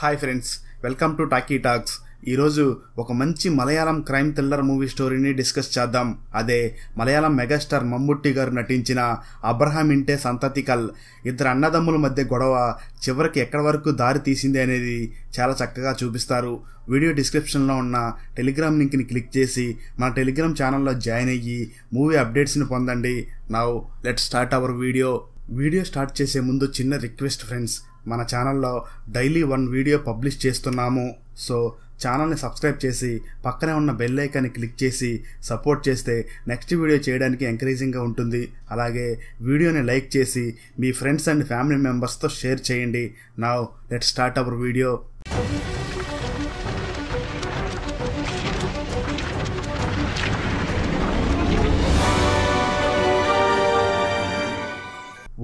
hi friends welcome to Talkie Talks ఈరోజు ఒక మంచి మలయాళం క్రైమ్ థ్రిల్లర్ మూవీ స్టోరీని డిస్కస్ చేద్దాం అదే మలయాళం మెగాస్టార్ మమ్ముట్టి గారు నటించిన అబ్రహాం ఇంటే సంతతికల్ ఇద్దరు అన్నదమ్ముల మధ్య గొడవ చివరికి ఎక్కడి వరకు దారి తీసింది అనేది చాలా చక్కగా చూపిస్తారు వీడియో డిస్క్రిప్షన్లో ఉన్న టెలిగ్రామ్ లింక్ని క్లిక్ చేసి మన టెలిగ్రామ్ ఛానల్లో జాయిన్ అయ్యి మూవీ అప్డేట్స్ని పొందండి now let start our video video start చేసే ముందు చిన్న రిక్వెస్ట్ ఫ్రెండ్స్ మన ఛానల్లో డైలీ వన్ వీడియో పబ్లిష్ చేస్తున్నాము సో ఛానల్ని సబ్స్క్రైబ్ చేసి పక్కనే ఉన్న బెల్ ఐకాన్ని క్లిక్ చేసి సపోర్ట్ చేస్తే నెక్స్ట్ వీడియో చేయడానికి ఎంకరేజింగ్గా ఉంటుంది అలాగే వీడియోని లైక్ చేసి మీ ఫ్రెండ్స్ అండ్ ఫ్యామిలీ మెంబర్స్తో షేర్ చేయండి నా let start our video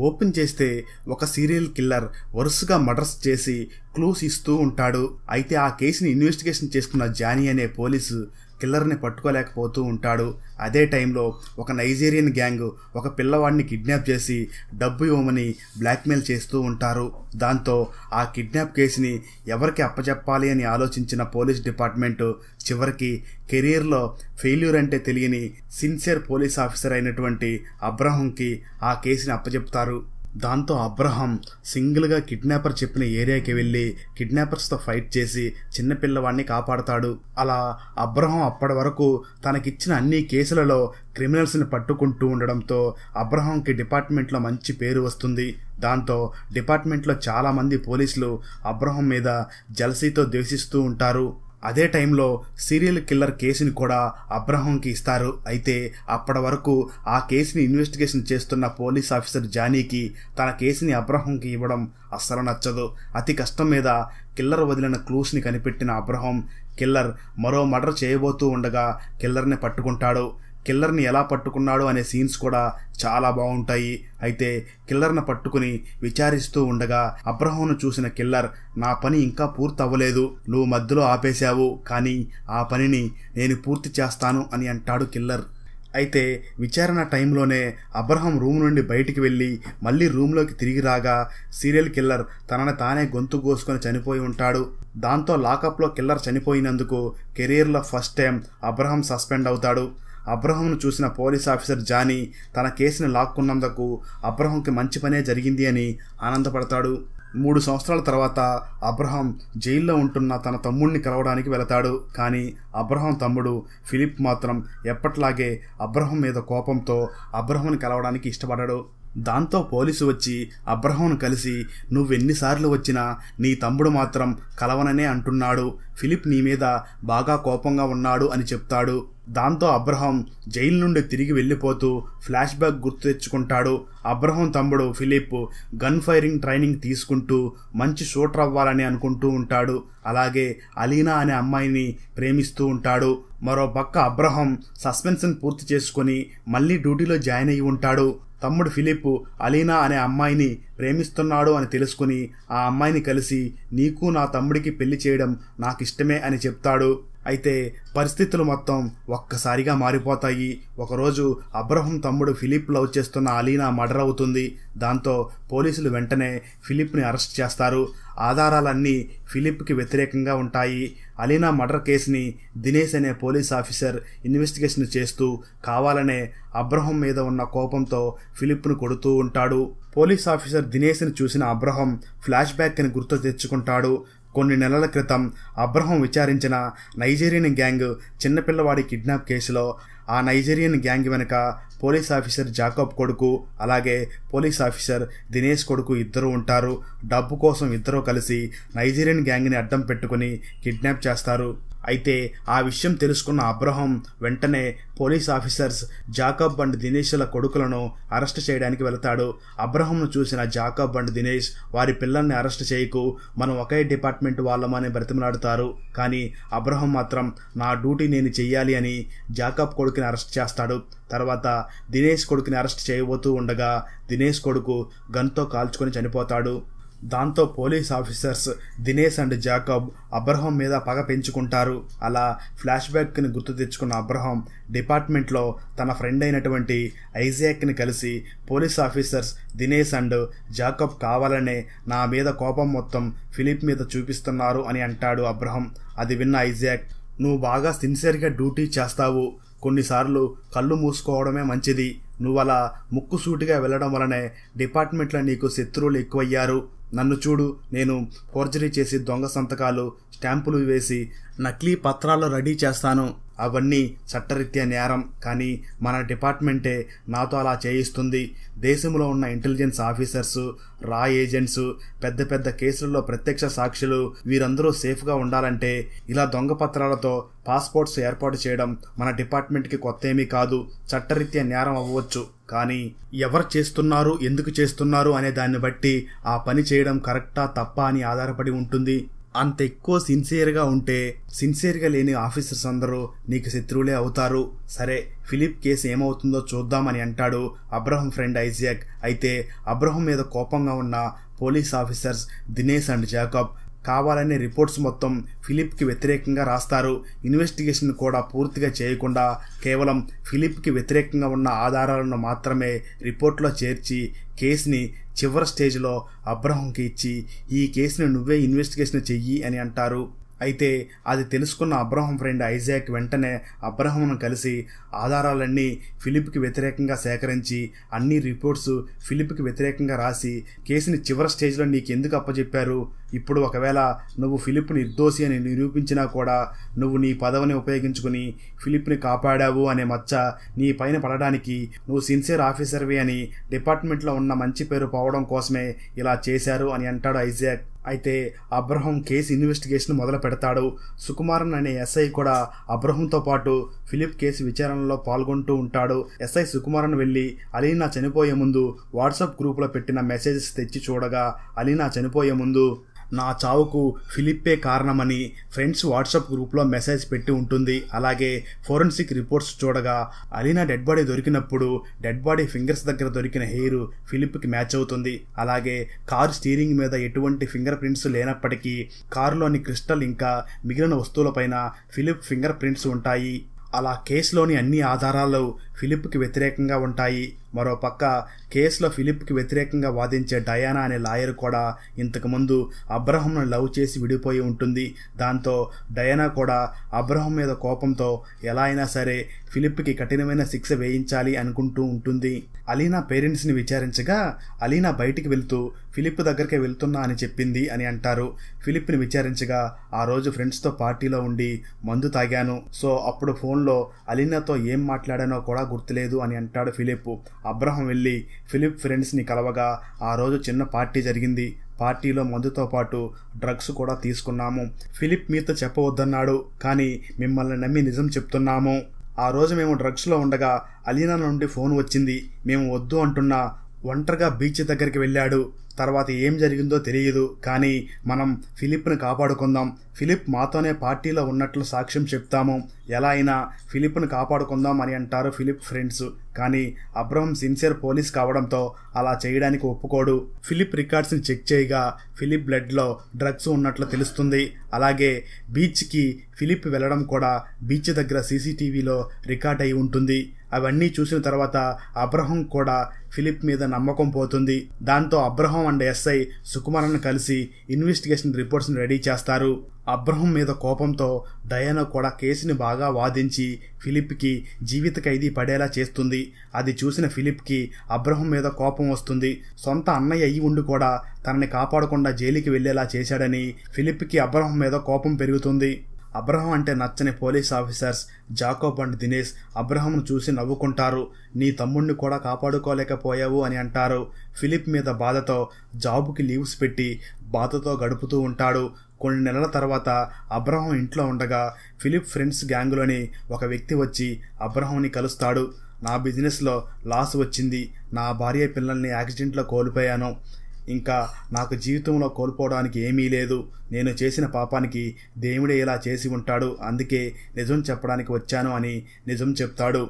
open చేస్తే ఒక సీరియల్ కిల్లర్ వరుసగా మర్డర్స్ చేసి క్లూస్ ఇస్తూ ఉంటాడు అయితే ఆ కేసుని ఇన్వెస్టిగేషన్ చేస్తున్న జానీ అనే పోలీసు కిల్లర్ని పట్టుకోలేకపోతూ ఉంటాడు అదే టైంలో ఒక నైజీరియన్ గ్యాంగ్ ఒక పిల్లవాడిని కిడ్నాప్ చేసి డబ్బు ఇవ్వమని బ్లాక్మెయిల్ చేస్తూ ఉంటారు దాంతో ఆ కిడ్నాప్ కేసుని ఎవరికి అప్పచెప్పాలి అని ఆలోచించిన పోలీస్ డిపార్ట్మెంటు చివరికి కెరీర్లో ఫెయిల్యూర్ అంటే తెలియని సిన్సియర్ పోలీస్ ఆఫీసర్ అయినటువంటి అబ్రహంకి ఆ కేసుని అప్పచెప్తారు దాంతో అబ్రహం సింగిల్గా కిడ్నాపర్ చెప్పిన ఏరియాకి వెళ్ళి కిడ్నాపర్స్తో ఫైట్ చేసి చిన్నపిల్లవాడిని కాపాడతాడు అలా అబ్రహం అప్పటి వరకు తనకిచ్చిన అన్ని కేసులలో క్రిమినల్స్ని పట్టుకుంటూ ఉండడంతో అబ్రహంకి డిపార్ట్మెంట్లో మంచి పేరు వస్తుంది దాంతో డిపార్ట్మెంట్లో చాలామంది పోలీసులు అబ్రహం మీద జలసీతో ద్వేషిస్తూ ఉంటారు అదే టైంలో సీరియల్ కిల్లర్ కేసుని కూడా అబ్రహంకి ఇస్తారు అయితే అప్పటి వరకు ఆ కేసుని ఇన్వెస్టిగేషన్ చేస్తున్న పోలీస్ ఆఫీసర్ జానీకి తన కేసుని అబ్రహంకి ఇవ్వడం అస్సలు నచ్చదు అతి కష్టం మీద కిల్లర్ వదిలిన క్లూస్ని కనిపెట్టిన అబ్రహం కిల్లర్ మరో మర్డర్ చేయబోతూ ఉండగా కిల్లర్ని పట్టుకుంటాడు కిల్లర్ని ఎలా పట్టుకున్నాడు అనే సీన్స్ కూడా చాలా బాగుంటాయి అయితే కిల్లర్ను పట్టుకుని విచారిస్తూ ఉండగా అబ్రహంను చూసిన కిల్లర్ నా పని ఇంకా పూర్తవ్వలేదు నువ్వు మధ్యలో ఆపేశావు కానీ ఆ పనిని నేను పూర్తి చేస్తాను అని అంటాడు కిల్లర్ అయితే విచారణ టైంలోనే అబ్రహం రూమ్ నుండి బయటికి వెళ్ళి మళ్ళీ రూమ్లోకి తిరిగి రాగా సీరియల్ కిల్లర్ తనని తానే గొంతు కోసుకొని చనిపోయి ఉంటాడు దాంతో లాకప్లో కిల్లర్ చనిపోయినందుకు కెరీర్లో ఫస్ట్ టైం అబ్రహం సస్పెండ్ అవుతాడు అబ్రహంను చూసిన పోలీస్ ఆఫీసర్ జానీ తన కేసును లాక్కున్నందుకు అబ్రహంకి మంచి పనే జరిగింది అని ఆనందపడతాడు మూడు సంవత్సరాల తర్వాత అబ్రహం జైల్లో ఉంటున్న తన తమ్ముడిని కలవడానికి వెళతాడు కానీ అబ్రహం తమ్ముడు ఫిలిప్ మాత్రం ఎప్పట్లాగే అబ్రహం మీద కోపంతో అబ్రహంని కలవడానికి ఇష్టపడడు దాంతో పోలీసు వచ్చి అబ్రహంను కలిసి నువ్వెన్నిసార్లు వచ్చినా నీ తమ్ముడు మాత్రం కలవననే అంటున్నాడు ఫిలిప్ నీ మీద బాగా కోపంగా ఉన్నాడు అని చెప్తాడు దాంతో అబ్రహం జైలు నుండి తిరిగి వెళ్ళిపోతూ ఫ్లాష్ బ్యాక్ గుర్తు తెచ్చుకుంటాడు అబ్రహం తమ్ముడు ఫిలిప్ గన్ ఫైరింగ్ ట్రైనింగ్ తీసుకుంటూ మంచి షూటర్ అవ్వాలని అనుకుంటూ ఉంటాడు అలాగే అలీనా అనే అమ్మాయిని ప్రేమిస్తూ ఉంటాడు మరో పక్క అబ్రహం సస్పెన్షన్ పూర్తి చేసుకుని మళ్ళీ డ్యూటీలో జాయిన్ అయి ఉంటాడు తమ్ముడు ఫిలిప్ అలీనా అనే అమ్మాయిని ప్రేమిస్తున్నాడు అని తెలుసుకుని ఆ అమ్మాయిని కలిసి నీకు నా తమ్ముడికి పెళ్లి చేయడం నాకు ఇష్టమే అని చెప్తాడు అయితే పరిస్థితులు మొత్తం ఒక్కసారిగా మారిపోతాయి ఒకరోజు అబ్రహం తమ్ముడు ఫిలిప్ లవ్ చేస్తున్న అలీనా మర్డర్ అవుతుంది దాంతో పోలీసులు వెంటనే ఫిలిప్ని అరెస్ట్ చేస్తారు ఆధారాలన్నీ ఫిలిప్కి వ్యతిరేకంగా ఉంటాయి అలీనా మర్డర్ కేసుని దినేష్ అనే పోలీస్ ఆఫీసర్ ఇన్వెస్టిగేషన్ చేస్తూ కావాలనే అబ్రహం మీద ఉన్న కోపంతో ఫిలిప్ను కొడుతూ ఉంటాడు పోలీస్ ఆఫీసర్ దినేష్ని చూసిన అబ్రహం ఫ్లాష్ బ్యాక్ని గుర్తు తెచ్చుకుంటాడు కొన్ని నెలల క్రితం అబ్రహం విచారించిన నైజీరియన్ గ్యాంగ్ చిన్నపిల్లవాడి కిడ్నాప్ కేసులో ఆ నైజీరియన్ గ్యాంగ్ వెనుక పోలీస్ ఆఫీసర్ జాకబ్ కొడుకు అలాగే పోలీస్ ఆఫీసర్ దినేష్ కొడుకు ఇద్దరు ఉంటారు డబ్బు కోసం ఇద్దరూ కలిసి నైజీరియన్ గ్యాంగ్ని అడ్డం పెట్టుకుని కిడ్నాప్ చేస్తారు అయితే ఆ విషయం తెలుసుకున్న అబ్రహం వెంటనే పోలీస్ ఆఫీసర్స్ జాకబ్ అండ్ దినేష్ల కొడుకులను అరెస్ట్ చేయడానికి వెళతాడు అబ్రహంను చూసిన జాకబ్ అండ్ దినేష్ వారి పిల్లల్ని అరెస్ట్ చేయకు మనం ఒకే డిపార్ట్మెంట్ వాళ్ళమని బ్రతిమలాడుతారు కానీ అబ్రహం మాత్రం నా డ్యూటీ నేను చెయ్యాలి అని జాకబ్ కొడుకుని అరెస్ట్ చేస్తాడు తర్వాత దినేష్ కొడుకుని అరెస్ట్ చేయబోతూ ఉండగా దినేష్ కొడుకు గన్తో కాల్చుకొని చనిపోతాడు దాంతో police officers Dinesh and Jacob Abraham మీద పగ పెంచుకుంటారు అలా ఫ్లాష్ బ్యాక్ని గుర్తు తెచ్చుకున్న అబ్రహం డిపార్ట్మెంట్లో తన ఫ్రెండ్ అయినటువంటి ఐజాక్ని కలిసి police officers Dinesh and Jacob కావాలనే నా మీద కోపం మొత్తం ఫిలిప్ మీద చూపిస్తున్నారు అని అంటాడు అబ్రహం అది విన్న ఐజాక్ నువ్వు బాగా సిన్సియర్గా డ్యూటీ చేస్తావు కొన్నిసార్లు కళ్ళు మూసుకోవడమే మంచిది నువ్వు ముక్కు ముక్కుసూటిగా వెళ్ళడం వలనే డిపార్ట్మెంట్లో నీకు శత్రువులు ఎక్కువయ్యారు నన్ను చూడు నేను ఫోర్జరీ చేసి దొంగ సంతకాలు స్టాంపులు వేసి నకిలీ పత్రాలు రెడీ చేస్తాను అవన్నీ చట్టరీత్యా నేరం కానీ మన డిపార్ట్మెంటే నాతో అలా చేయిస్తుంది దేశంలో ఉన్న ఇంటెలిజెన్స్ ఆఫీసర్స్ రా ఏజెంట్స్ పెద్ద పెద్ద కేసుల్లో ప్రత్యక్ష సాక్షులు వీరందరూ సేఫ్గా ఉండాలంటే ఇలా దొంగ పత్రాలతో పాస్పోర్ట్స్ ఏర్పాటు చేయడం మన డిపార్ట్మెంట్కి కొత్త ఏమీ కాదు చట్టరీత్యా నేరం అవ్వచ్చు కానీ ఎవరు చేస్తున్నారు ఎందుకు చేస్తున్నారు అనే దాన్ని బట్టి ఆ పని చేయడం కరెక్టా తప్పా అని ఆధారపడి ఉంటుంది అంత ఎక్కువ సిన్సియర్గా ఉంటే సిన్సియర్గా లేని ఆఫీసర్స్ అందరూ నీకు శత్రువులే అవుతారు సరే ఫిలిప్ కేసు ఏమవుతుందో చూద్దామని అంటాడు అబ్రహం ఫ్రెండ్ ఐజాక్ అయితే అబ్రహం మీద కోపంగా ఉన్న police officers Dinesh and Jacob కావాలనే రిపోర్ట్స్ మొత్తం ఫిలిప్కి వ్యతిరేకంగా రాస్తారు ఇన్వెస్టిగేషన్ కూడా పూర్తిగా చేయకుండా కేవలం ఫిలిప్కి వ్యతిరేకంగా ఉన్న ఆధారాలను మాత్రమే రిపోర్ట్లో చేర్చి కేసుని చివరి స్టేజ్లో అబ్రహంకి ఇచ్చి ఈ కేసుని నువ్వే ఇన్వెస్టిగేషన్ చెయ్యి అని అంటారు అయితే అది తెలుసుకున్న అబ్రహం ఫ్రెండ్ ఐజాక్ వెంటనే అబ్రహంను కలిసి ఆధారాలన్నీ ఫిలిప్కి వ్యతిరేకంగా సేకరించి అన్ని రిపోర్ట్స్ ఫిలిప్కి వ్యతిరేకంగా రాసి కేసుని చివరి స్టేజ్లో నీకెందుకు అప్పచెప్పారు ఇప్పుడు ఒకవేళ నువ్వు ఫిలిప్ని నిర్దోషి అని నిరూపించినా కూడా నువ్వు నీ పదవిని ఉపయోగించుకుని ఫిలిప్ని కాపాడావు అనే మచ్చ నీ పైన పడడానికి నువ్వు సిన్సియర్ ఆఫీసర్వి అని డిపార్ట్మెంట్లో ఉన్న మంచి పేరు పోవడం కోసమే ఇలా చేశారు అని అంటాడు ఐజాక్ అయితే అబ్రహం కేసు ఇన్వెస్టిగేషన్ మొదలు పెడతాడు సుకుమారన్ అనే ఎస్ఐ కూడా అబ్రహంతో పాటు ఫిలిప్ కేసు విచారణలో పాల్గొంటూ ఉంటాడు ఎస్ఐ సుకుమారన్ వెళ్ళి అలీనా చనిపోయే ముందు వాట్సాప్ గ్రూప్లో పెట్టిన మెసేజెస్ తెచ్చి చూడగా అలీనా చనిపోయే ముందు నా చావుకు ఫిలిప్పే కారణమని ఫ్రెండ్స్ వాట్సాప్ గ్రూప్లో మెసేజ్ పెట్టి ఉంటుంది అలాగే ఫోరెన్సిక్ రిపోర్ట్స్ చూడగా అలీనా డెడ్ బాడీ దొరికినప్పుడు డెడ్ బాడీ ఫింగర్స్ దగ్గర దొరికిన హెయిర్ ఫిలిప్కి మ్యాచ్ అవుతుంది అలాగే కారు స్టీరింగ్ మీద ఎటువంటి ఫింగర్ ప్రింట్స్ లేనప్పటికీ కారులోని క్రిస్టల్ ఇంకా మిగిలిన వస్తువులపైన ఫిలిప్ ఫింగర్ ప్రింట్స్ ఉంటాయి అలా కేసులోని అన్ని ఆధారాలు ఫిలిప్కి వ్యతిరేకంగా ఉంటాయి మరోపక్క కేసులో ఫిలిప్కి వ్యతిరేకంగా వాదించే డయానా అనే లాయర్ కూడా ఇంతకుముందు అబ్రహంను లవ్ చేసి విడిపోయి ఉంటుంది దాంతో డయానా కూడా అబ్రహం మీద కోపంతో ఎలా అయినా సరే ఫిలిప్కి కఠినమైన శిక్ష వేయించాలి అనుకుంటూ ఉంటుంది అలీనా పేరెంట్స్ని విచారించగా అలీనా బయటికి వెళ్తూ ఫిలిప్ దగ్గరికి వెళ్తున్నా అని చెప్పింది అని అంటారు ఫిలిప్ని విచారించగా ఆ రోజు ఫ్రెండ్స్తో పార్టీలో ఉండి మందు తాగాను సో అప్పుడు ఫోన్లో అలీనాతో ఏం మాట్లాడానో కూడా గుర్తులేదు అని అంటాడు ఫిలిప్ అబ్రహం వెళ్ళి ఫిలిప్ ఫ్రెండ్స్ని కలవగా ఆ రోజు చిన్న పార్టీ జరిగింది పార్టీలో మందుతో పాటు డ్రగ్స్ కూడా తీసుకున్నాము ఫిలిప్ మీతో చెప్పవద్దన్నాడు కానీ మిమ్మల్ని నమ్మి నిజం చెప్తున్నాము ఆ రోజు మేము డ్రగ్స్లో ఉండగా అలీనా నుండి ఫోన్ వచ్చింది మేము వద్దు అంటున్నా ఒంటరిగా బీచ్ దగ్గరికి వెళ్ళాడు తర్వాత ఏం జరిగిందో తెలియదు కానీ మనం ఫిలిప్ను కాపాడుకుందాం ఫిలిప్ మాతోనే పార్టీలో ఉన్నట్లు సాక్ష్యం చెప్తాము ఎలా అయినా ఫిలిప్ను కాపాడుకుందాం అని అంటారు ఫిలిప్ ఫ్రెండ్స్ కానీ అబ్రహం సిన్సియర్ పోలీస్ కావడంతో అలా చేయడానికి ఒప్పుకోడు ఫిలిప్ రికార్డ్స్ని చెక్ చేయగా ఫిలిప్ బ్లడ్లో డ్రగ్స్ ఉన్నట్లు తెలుస్తుంది అలాగే బీచ్కి ఫిలిప్ వెళ్ళడం కూడా బీచ్ దగ్గర సీసీటీవీలో రికార్డ్ అయి ఉంటుంది అవన్నీ చూసిన తర్వాత అబ్రహం కూడా ఫిలిప్ మీద నమ్మకం పోతుంది దాంతో అబ్రహం అండ్ ఎస్ఐ సుకుమారన్ కలిసి ఇన్వెస్టిగేషన్ రిపోర్ట్స్ని రెడీ చేస్తారు అబ్రహం మీద కోపంతో డయాను కూడా కేసుని బాగా వాదించి ఫిలిప్కి జీవిత ఖైదీ పడేలా చేస్తుంది అది చూసిన ఫిలిప్కి అబ్రహం మీద కోపం వస్తుంది సొంత అన్నయ్య అయ్యి ఉండి కూడా తనని కాపాడకుండా జైలుకి వెళ్లేలా చేశాడని ఫిలిప్కి అబ్రహం మీద కోపం పెరుగుతుంది అబ్రహం అంటే నచ్చని police officers Jacob and Dinesh అబ్రహంను చూసి నవ్వుకుంటారు నీ తమ్ముణ్ణి కూడా కాపాడుకోలేకపోయావు అని అంటారు ఫిలిప్ మీద బాధతో జాబుకి లీవ్స్ పెట్టి బాధతో గడుపుతూ ఉంటాడు కొన్ని నెలల తర్వాత అబ్రహం ఇంట్లో ఉండగా ఫిలిప్ ఫ్రెండ్స్ గ్యాంగ్లోని ఒక వ్యక్తి వచ్చి అబ్రహంని కలుస్తాడు నా బిజినెస్లో లాస్ వచ్చింది నా భార్య పిల్లల్ని యాక్సిడెంట్లో కోల్పోయాను ఇంకా నాకు జీవితంలో కోల్పోవడానికి ఏమీ లేదు నేను చేసిన పాపానికి దేవుడే ఇలా చేసి ఉంటాడు అందుకే నిజం చెప్పడానికి వచ్చాను అని నిజం చెప్తాడు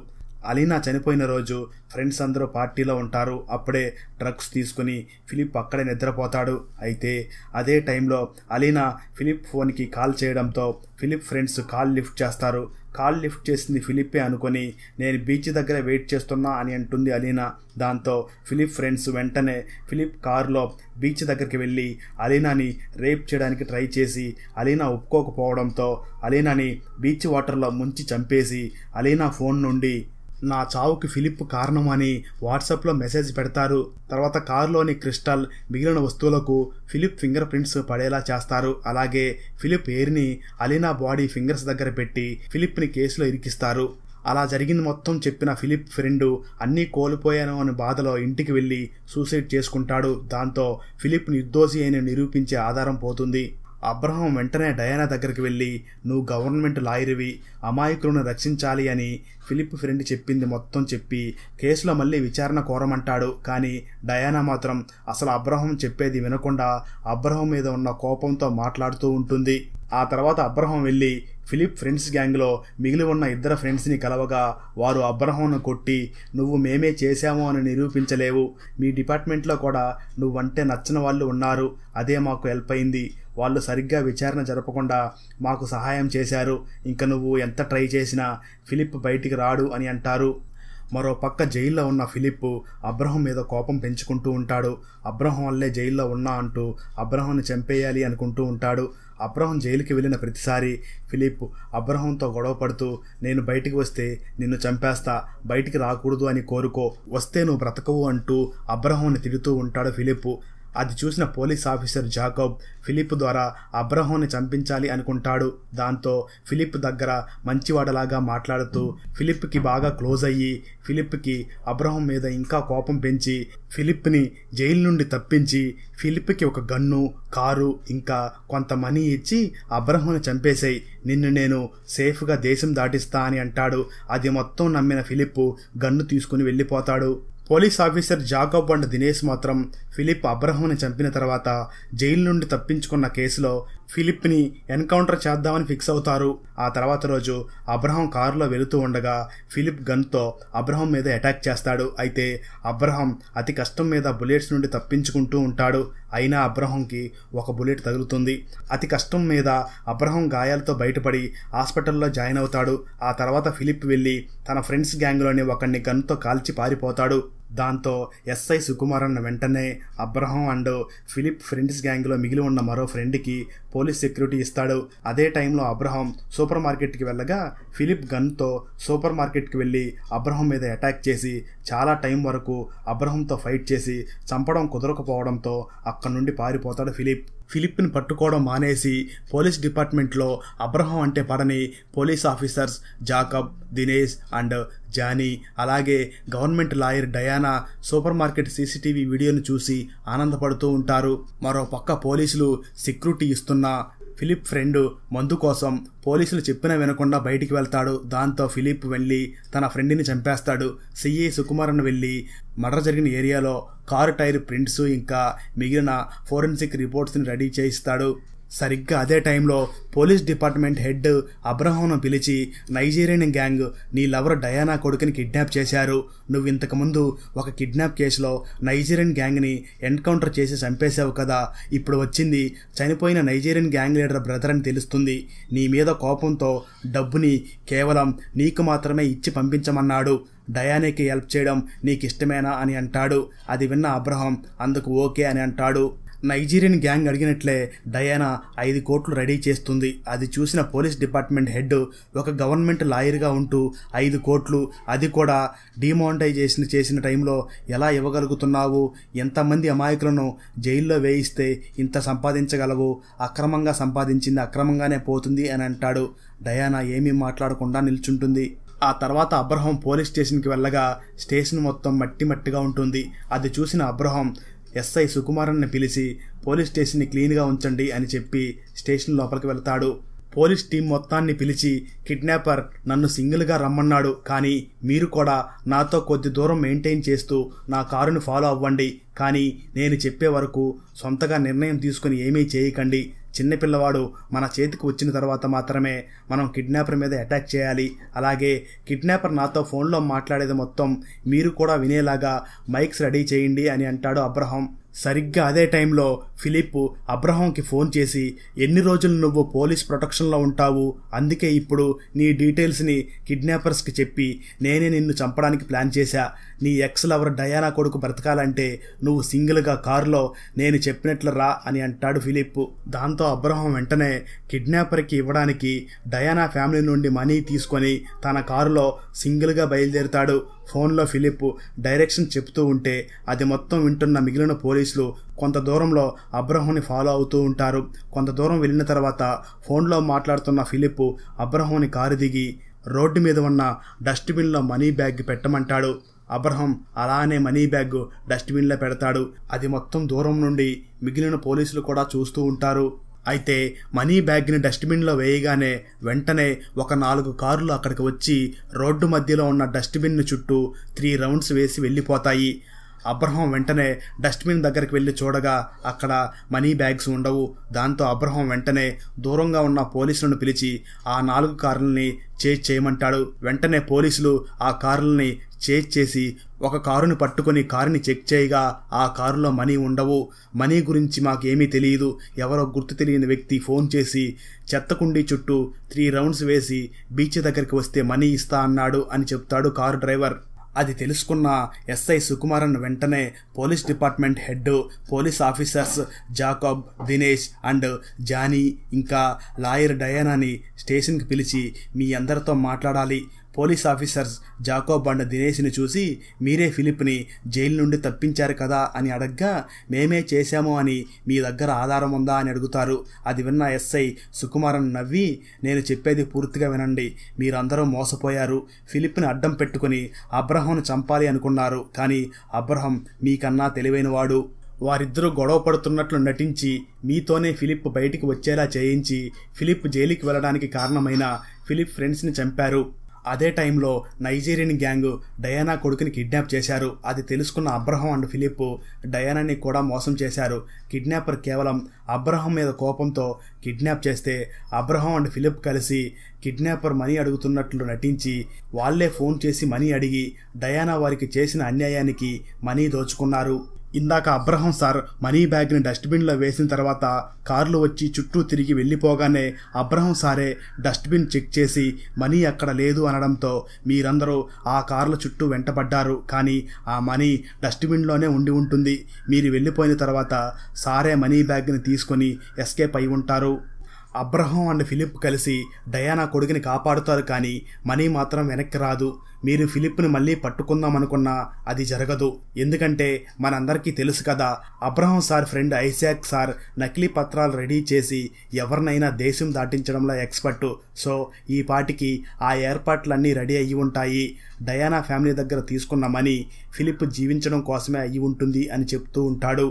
అలీనా చనిపోయిన రోజు ఫ్రెండ్స్ అందరూ పార్టీలో ఉంటారు అప్పుడే డ్రగ్స్ తీసుకుని ఫిలిప్ అక్కడే నిద్రపోతాడు అయితే అదే టైంలో అలీనా ఫిలిప్ ఫోన్కి కాల్ చేయడంతో ఫిలిప్ ఫ్రెండ్స్ కాల్ లిఫ్ట్ చేస్తారు కాల్ లిఫ్ట్ చేసింది ఫిలిప్పే అనుకొని నేను బీచ్ దగ్గర వెయిట్ చేస్తున్నా అని అంటుంది అలీనా దాంతో ఫిలిప్ ఫ్రెండ్స్ వెంటనే ఫిలిప్ కారులో బీచ్ దగ్గరికి వెళ్ళి అలీనాని రేప్ చేయడానికి ట్రై చేసి అలీనా ఒప్పుకోకపోవడంతో అలీనాని బీచ్ వాటర్లో ముంచి చంపేసి అలీనా ఫోన్ నుండి నా చావుకి ఫిలిప్ కారణమని వాట్సాప్లో మెసేజ్ పెడతారు తర్వాత కారులోని క్రిస్టల్ మిగిలిన వస్తువులకు ఫిలిప్ ఫింగర్ ప్రింట్స్ పడేలా చేస్తారు అలాగే ఫిలిప్ ఎయిర్ని అలీనా బాడీ ఫింగర్స్ దగ్గర పెట్టి ఫిలిప్ని కేసులో ఇరికిస్తారు అలా జరిగింది మొత్తం చెప్పిన ఫిలిప్ ఫ్రెండ్ అన్నీ కోల్పోయాను అని బాధలో ఇంటికి వెళ్ళి సూసైడ్ చేసుకుంటాడు దాంతో ఫిలిప్ నిర్దోషి అని నిరూపించే ఆధారం పోతుంది అబ్రహం వెంటనే డయానా దగ్గరికి వెళ్ళి నువ్వు గవర్నమెంట్ లాయర్వి అమాయకులను రక్షించాలి అని ఫిలిప్ ఫ్రెండ్ చెప్పింది మొత్తం చెప్పి కేసులో మళ్ళీ విచారణ కోరమంటాడు కానీ డయానా మాత్రం అసలు అబ్రహం చెప్పేది వినకుండా అబ్రహం మీద ఉన్న కోపంతో మాట్లాడుతూ ఉంటుంది ఆ తర్వాత అబ్రహం వెళ్ళి ఫిలిప్ ఫ్రెండ్స్ గ్యాంగ్లో మిగిలి ఉన్న ఇద్దరు ఫ్రెండ్స్ని కలవగా వారు అబ్రహంను కొట్టి నువ్వు మేమే చేశాము అని నిరూపించలేవు మీ డిపార్ట్మెంట్లో కూడా నువ్వంటే నచ్చిన వాళ్ళు ఉన్నారు అదే మాకు హెల్ప్ అయింది వాళ్ళు సరిగ్గా విచారణ జరపకుండా మాకు సహాయం చేశారు ఇంకా నువ్వు ఎంత ట్రై చేసినా ఫిలిప్ బయటికి రాడు అని అంటారు మరో పక్క జైల్లో ఉన్న ఫిలిప్ అబ్రహం మీద కోపం పెంచుకుంటూ ఉంటాడు అబ్రహం వల్లే జైల్లో ఉన్నా అంటూ అబ్రహంని చంపేయాలి అనుకుంటూ ఉంటాడు అబ్రహం జైలుకి వెళ్ళిన ప్రతిసారి ఫిలిప్ అబ్రహంతో గొడవ పడుతూ నేను బయటికి వస్తే నిన్ను చంపేస్తా బయటికి రాకూడదు అని కోరుకో వస్తే నువ్వు బ్రతకవు అంటూ అబ్రహంని తిడుతూ ఉంటాడు ఫిలిప్ అది చూసిన పోలీస్ ఆఫీసర్ జాకోబ్ ఫిలిప్ ద్వారా అబ్రహోని చంపించాలి అనుకుంటాడు దాంతో ఫిలిప్ దగ్గర మంచివాడలాగా మాట్లాడుతూ ఫిలిప్కి బాగా క్లోజ్ అయ్యి ఫిలిప్కి అబ్రహం మీద ఇంకా కోపం పెంచి ఫిలిప్ని జైలు నుండి తప్పించి ఫిలిప్కి ఒక గన్ను కారు ఇంకా కొంత మనీ ఇచ్చి అబ్రహంని చంపేశాయి నిన్ను నేను సేఫ్గా దేశం దాటిస్తా అని అంటాడు అది మొత్తం నమ్మిన ఫిలిప్ గన్ను తీసుకుని వెళ్ళిపోతాడు police officer Jacob and Dinesh మాత్రం ఫిలిప్ అబ్రహంని చంపిన తర్వాత జైలు నుండి తప్పించుకున్న కేసులో ఫిలిప్ని ఎన్కౌంటర్ చేద్దామని ఫిక్స్ అవుతారు ఆ తర్వాత రోజు అబ్రహం కారులో వెళుతూ ఉండగా ఫిలిప్ గన్తో అబ్రహం మీద అటాక్ చేస్తాడు అయితే అబ్రహం అతి కష్టం మీద బుల్లెట్స్ నుండి తప్పించుకుంటూ ఉంటాడు అయినా అబ్రహంకి ఒక బుల్లెట్ తగులుతుంది అతి కష్టం మీద అబ్రహం గాయాలతో బయటపడి హాస్పిటల్లో జాయిన్ అవుతాడు ఆ తర్వాత ఫిలిప్ వెళ్ళి తన ఫ్రెండ్స్ గ్యాంగ్లోని ఒకరిని గన్తో కాల్చి పారిపోతాడు దాంతో ఎస్ఐ సుకుమార్ అన్న వెంటనే అబ్రహం అండ్ ఫిలిప్ ఫ్రెండ్స్ గ్యాంగ్లో మిగిలి ఉన్న మరో ఫ్రెండ్కి పోలీస్ సెక్యూరిటీ ఇస్తాడు అదే టైంలో అబ్రహం సూపర్ మార్కెట్కి వెళ్ళగా ఫిలిప్ గన్తో సూపర్ మార్కెట్కి వెళ్ళి అబ్రహం మీద అటాక్ చేసి చాలా టైం వరకు అబ్రహంతో ఫైట్ చేసి చంపడం కుదరకపోవడంతో అక్కడి నుండి పారిపోతాడు ఫిలిప్ ఫిలిప్ని పట్టుకోవడం మానేసి పోలీస్ డిపార్ట్మెంట్లో అబ్రహం అంటే పడని police officers Jacob Dinesh and Johnny అలాగే government lawyer Diana supermarket CCTV వీడియోను చూసి ఆనందపడుతూ ఉంటారు మరో పక్క పోలీసులు సెక్యూరిటీ ఇస్తున్నా ఫిలిప్ ఫ్రెండ్ మందు కోసం పోలీసులు చెప్పిన వినకుండా బయటికి వెళ్తాడు దాంతో ఫిలిప్ వెళ్ళి తన ఫ్రెండ్ని చంపేస్తాడు సిఈ సుకుమారన్ వెళ్ళి మర్డర్ జరిగిన ఏరియాలో కారు టైర్ ప్రింట్స్ ఇంకా మిగిలిన ఫోరెన్సిక్ రిపోర్ట్స్ని రెడీ చేయిస్తాడు సరిగ్గా అదే టైంలో పోలీస్ డిపార్ట్మెంట్ హెడ్ అబ్రహంను పిలిచి నైజీరియన్ గ్యాంగ్ నీ లవర్ డయానా కొడుకుని కిడ్నాప్ చేశారు నువ్వు ఇంతకుముందు ఒక కిడ్నాప్ కేసులో నైజీరియన్ గ్యాంగ్ని ఎన్కౌంటర్ చేసి చంపేశావు కదా ఇప్పుడు వచ్చింది చనిపోయిన నైజీరియన్ గ్యాంగ్ లీడర్ బ్రదర్ అని తెలుస్తుంది నీ మీద కోపంతో డబ్బుని కేవలం నీకు మాత్రమే ఇచ్చి పంపించమన్నాడు డయానాకి హెల్ప్ చేయడం నీకు ఇష్టమేనా అని అంటాడు అది విన్న అబ్రహం అందుకు ఓకే అని అంటాడు నైజీరియన్ గ్యాంగ్ అడిగినట్లే డయానా ఐదు కోట్లు రెడీ చేస్తుంది అది చూసిన పోలీస్ డిపార్ట్మెంట్ హెడ్ ఒక గవర్నమెంట్ లాయర్గా ఉంటూ ఐదు కోట్లు అది కూడా డిమానిటైజేషన్ చేసిన టైంలో ఎలా ఇవ్వగలుగుతున్నావు ఎంతమంది అమాయకులను జైల్లో వేయిస్తే ఇంత సంపాదించగలవు అక్రమంగా సంపాదించింది అక్రమంగానే పోతుంది అని అంటాడు డయానా ఏమీ మాట్లాడకుండా నిల్చుంటుంది ఆ తర్వాత అబ్రహం పోలీస్ స్టేషన్కి వెళ్ళగా స్టేషన్ మొత్తం మట్టి మట్టిగా ఉంటుంది అది చూసిన అబ్రహం ఎస్ఐ సుకుమారన్ని పిలిచి పోలీస్ స్టేషన్ని క్లీన్గా ఉంచండి అని చెప్పి స్టేషన్ లోపలికి వెళ్తాడు పోలీస్ టీం మొత్తాన్ని పిలిచి కిడ్నాపర్ నన్ను సింగిల్గా రమ్మన్నాడు కానీ మీరు కూడా నాతో కొద్ది దూరం మెయింటైన్ చేస్తూ నా కారుని ఫాలో అవ్వండి కానీ నేను చెప్పే వరకు సొంతగా నిర్ణయం తీసుకుని ఏమీ చేయకండి చిన్నపిల్లవాడు మన చేతికి వచ్చిన తర్వాత మాత్రమే మనం కిడ్నాపర్ మీద అటాక్ చేయాలి అలాగే కిడ్నాపర్ నాతో ఫోన్లో మాట్లాడేది మొత్తం మీరు కూడా వినేలాగా మైక్స్ రెడీ చేయండి అని అంటాడు అబ్రహం సరిగ్గా అదే టైంలో ఫిలిప్ అబ్రహాంకి ఫోన్ చేసి ఎన్ని రోజులు నువ్వు పోలీస్ ప్రొటెక్షన్లో ఉంటావు అందుకే ఇప్పుడు నీ డీటెయిల్స్ని కిడ్నాపర్స్కి చెప్పి నేనే నిన్ను చంపడానికి ప్లాన్ చేశా నీ ఎక్స్ లవర్ డయానా కొడుకు బ్రతకాలంటే నువ్వు సింగిల్గా కారులో నేను చెప్పినట్లు రా అని అంటాడు ఫిలిప్ దాంతో అబ్రహం వెంటనే కిడ్నాపర్కి ఇవ్వడానికి డయానా ఫ్యామిలీ నుండి మనీ తీసుకొని తన కారులో సింగిల్గా బయలుదేరుతాడు ఫోన్లో ఫిలిప్ డైరెక్షన్ చెప్తూ ఉంటే అది మొత్తం వింటున్న మిగిలిన పోలీసులు కొంత దూరంలో అబ్రహంని ఫాలో అవుతూ ఉంటారు కొంత దూరం వెళ్ళిన తర్వాత ఫోన్లో మాట్లాడుతున్న ఫిలిప్ అబ్రహంని కారు దిగి రోడ్డు మీద ఉన్న డస్ట్బిన్లో మనీ బ్యాగ్ పెట్టమంటాడు అబ్రహం అలానే మనీ బ్యాగ్ డస్ట్బిన్లో పెడతాడు అది మొత్తం దూరం నుండి మిగిలిన పోలీసులు కూడా చూస్తూ ఉంటారు అయితే మనీ బ్యాగ్ని డస్ట్బిన్లో వేయగానే వెంటనే ఒక నాలుగు కార్లు అక్కడికి వచ్చి రోడ్డు మధ్యలో ఉన్న డస్ట్బిన్ చుట్టూ త్రీ రౌండ్స్ వేసి వెళ్ళిపోతాయి అబ్రహం వెంటనే డస్ట్బిన్ దగ్గరికి వెళ్ళి చూడగా అక్కడ మనీ బ్యాగ్స్ ఉండవు దాంతో అబ్రహం వెంటనే దూరంగా ఉన్న పోలీసులను పిలిచి ఆ నాలుగు కార్లని చేజ్ చేయమంటాడు వెంటనే పోలీసులు ఆ కారులని చేజ్ చేసి ఒక కారుని పట్టుకొని కారుని చెక్ చేయగా ఆ కారులో మనీ ఉండవు మనీ గురించి మాకేమీ తెలియదు ఎవరో గుర్తు తెలియని వ్యక్తి ఫోన్ చేసి చెత్తకుండి చుట్టూ త్రీ రౌండ్స్ వేసి బీచ్ దగ్గరికి వస్తే మనీ ఇస్తా అన్నాడు అని చెప్తాడు కారు డ్రైవర్ అది తెలుసుకున్న ఎస్ఐ సుకుమారన్ వెంటనే police department head police officers Jacob Dinesh and Johnny ఇంకా లాయర్ డయానాని స్టేషన్కి పిలిచి మీ అందరితో మాట్లాడాలి పోలీస్ ఆఫీసర్స్ జాకో బండ దినేష్ని చూసి మీరే ఫిలిప్ని జైలు నుండి తప్పించారు కదా అని అడగ్గా మేమే చేశాము అని మీ దగ్గర ఆధారం ఉందా అని అడుగుతారు అది విన్న ఎస్ఐ సుకుమారన్ నవ్వి నేను చెప్పేది పూర్తిగా వినండి మీరందరూ మోసపోయారు ఫిలిప్ని అడ్డం పెట్టుకుని అబ్రహంను చంపాలి అనుకున్నారు కానీ అబ్రహం మీకన్నా తెలివైనవాడు వారిద్దరూ గొడవ పడుతున్నట్లు నటించి మీతోనే ఫిలిప్ బయటికి వచ్చేలా చేయించి ఫిలిప్ జైలుకి వెళ్ళడానికి కారణమైన ఫిలిప్ ఫ్రెండ్స్ని చంపారు అదే టైంలో నైజీరియన్ గ్యాంగ్ డయానా కొడుకుని కిడ్నాప్ చేశారు అది తెలుసుకున్న అబ్రహం అండ్ ఫిలిప్ డయానాని కూడా మోసం చేశారు కిడ్నాపర్ కేవలం అబ్రహం మీద కోపంతో కిడ్నాప్ చేస్తే అబ్రహం అండ్ ఫిలిప్ కలిసి కిడ్నాపర్ మనీ అడుగుతున్నట్లు నటించి వాళ్లే ఫోన్ చేసి మనీ అడిగి డయానా వారికి చేసిన అన్యాయానికి మనీ దోచుకున్నారు ఇందాక అబ్రహం సార్ మనీ బ్యాగ్ని డస్ట్బిన్లో వేసిన తర్వాత కార్లు వచ్చి చుట్టూ తిరిగి వెళ్ళిపోగానే అబ్రహం సారే డస్ట్బిన్ చెక్ చేసి మనీ అక్కడ లేదు అనడంతో మీరందరూ ఆ కార్ల చుట్టూ వెంటబడ్డారు కానీ ఆ మనీ డస్ట్బిన్లోనే ఉండి ఉంటుంది మీరు వెళ్ళిపోయిన తర్వాత సారే మనీ బ్యాగ్ని తీసుకొని ఎస్కేప్ అయి ఉంటారు అబ్రహం అండ్ ఫిలిప్ కలిసి డయానా కొడుకుని కాపాడుతారు కానీ మనీ మాత్రం వెనక్కి రాదు మీరు ఫిలిప్ను మళ్ళీ పట్టుకుందాం అనుకున్నా అది జరగదు ఎందుకంటే మనందరికీ తెలుసు కదా Abraham sir friend Isaac sir నకిలీ పత్రాలు రెడీ చేసి ఎవరినైనా దేశం దాటించడంలో ఎక్స్పర్టు సో ఈ పాటికి ఆ ఏర్పాట్లన్నీ రెడీ అయ్యి ఉంటాయి డయానా ఫ్యామిలీ దగ్గర తీసుకున్న మనీ ఫిలిప్ జీవించడం కోసమే అయ్యి ఉంటుంది అని చెప్తూ ఉంటాడు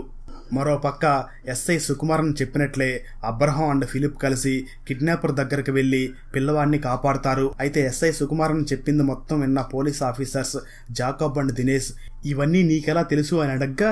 మరోపక్క ఎస్ఐ సుకుమారన్ చెప్పినట్లే అబ్రహం అండ్ ఫిలిప్ కలిసి కిడ్నాపర్ దగ్గరికి వెళ్లి పిల్లవాడిని కాపాడుతారు అయితే ఎస్ఐ సుకుమారన్ చెప్పింది మొత్తం విన్న police officers Jacob and Dinesh ఇవన్నీ నీకెలా తెలుసు అని అడగ్గా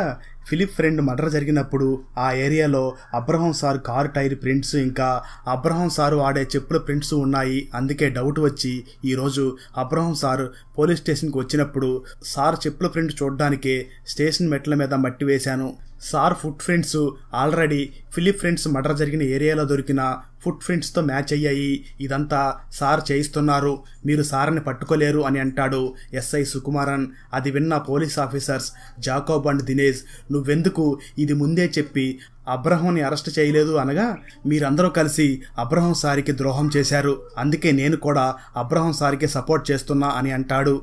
ఫిలిప్ ఫ్రెండ్ మర్డర్ జరిగినప్పుడు ఆ ఏరియాలో Abraham sir car tyre prints ఇంకా అబ్రహం సారు ఆడే చెప్పుల ప్రింట్స్ ఉన్నాయి అందుకే డౌట్ వచ్చి ఈరోజు అబ్రహం సార్ పోలీస్ స్టేషన్కి వచ్చినప్పుడు సార్ చెప్పుల ప్రింట్ చూడడానికే స్టేషన్ మెట్ల మీద మట్టి వేశాను sir foot prints already Philip friends murder జరిగిన ఏరియాలో దొరికిన ఫుట్ ప్రింట్స్తో మ్యాచ్ అయ్యాయి ఇదంతా సార్ చేయిస్తున్నారు మీరు సార్ని పట్టుకోలేరు అని అంటాడు ఎస్ఐ సుకుమారన్ అది విన్న police officers Jacob and Dinesh నువ్వెందుకు ఇది ముందే చెప్పి అబ్రహంని అరెస్ట్ చేయలేదు అనగా మీరందరూ కలిసి అబ్రహం సారికి ద్రోహం చేశారు అందుకే నేను కూడా అబ్రహం సారికి సపోర్ట్ చేస్తున్నా అని అంటాడు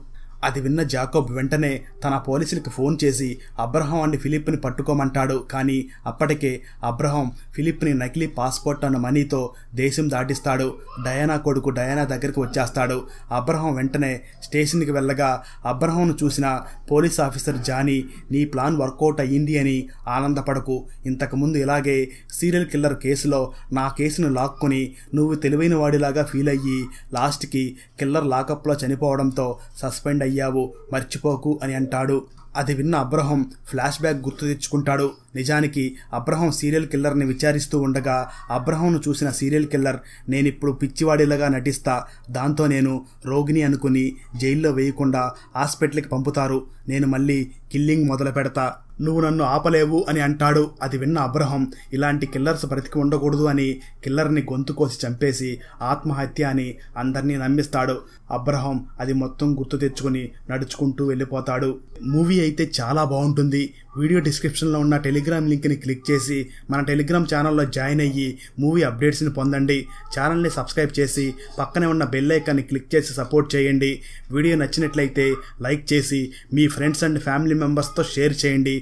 అది విన్న జాకోబ్ వెంటనే తన పోలీసులకు ఫోన్ చేసి అబ్రహం అండ్ ఫిలిప్ని పట్టుకోమంటాడు కానీ అప్పటికే అబ్రహం ఫిలిప్ని నకిలీ పాస్పోర్ట్ అన్న మనీతో దేశం దాటిస్తాడు డయానా కొడుకు డయానా దగ్గరికి వచ్చేస్తాడు అబ్రహం వెంటనే స్టేషన్కి వెళ్ళగా అబ్రహంను చూసిన పోలీస్ ఆఫీసర్ జానీ నీ ప్లాన్ వర్కౌట్ అయ్యింది అని ఆనందపడకు ఇంతకుముందు ఇలాగే సీరియల్ కిల్లర్ కేసులో నా కేసును లాక్కుని నువ్వు తెలివైన వాడిలాగా ఫీల్ అయ్యి లాస్ట్కి కిల్లర్ లాకప్లో చనిపోవడంతో సస్పెండ్ అయ్యి అయ్యావు మర్చిపోకు అని అంటాడు అది విన్న అబ్రహం ఫ్లాష్ బ్యాక్ గుర్తు తెచ్చుకుంటాడు నిజానికి అబ్రహం సీరియల్ కిల్లర్ని విచారిస్తూ ఉండగా అబ్రహంను చూసిన సీరియల్ కిల్లర్ నేనిప్పుడు పిచ్చివాడిలాగా నటిస్తా దాంతో నేను రోగిని అనుకుని జైల్లో వేయకుండా హాస్పిటల్కి పంపుతారు నేను మళ్ళీ కిల్లింగ్ మొదలు పెడతా నువ్వు నన్ను ఆపలేవు అని అంటాడు అది విన్న అబ్రహం ఇలాంటి కిల్లర్స్ బ్రతికి ఉండకూడదు అని కిల్లర్ని గొంతు కోసి చంపేసి ఆత్మహత్య అని అందరినీ నమ్మిస్తాడు అబ్రహం అది మొత్తం గుర్తు తెచ్చుకుని నడుచుకుంటూ వెళ్ళిపోతాడు మూవీ అయితే చాలా బాగుంటుంది వీడియో డిస్క్రిప్షన్లో ఉన్న టెలిగ్రామ్ లింక్ని క్లిక్ చేసి మన టెలిగ్రామ్ ఛానల్లో జాయిన్ అయ్యి మూవీ అప్డేట్స్ని పొందండి ఛానల్ని సబ్స్క్రైబ్ చేసి పక్కనే ఉన్న బెల్ ఐకాన్ని క్లిక్ చేసి సపోర్ట్ చేయండి వీడియో నచ్చినట్లయితే లైక్ చేసి మీ ఫ్రెండ్స్ అండ్ ఫ్యామిలీ మెంబర్స్తో షేర్ చేయండి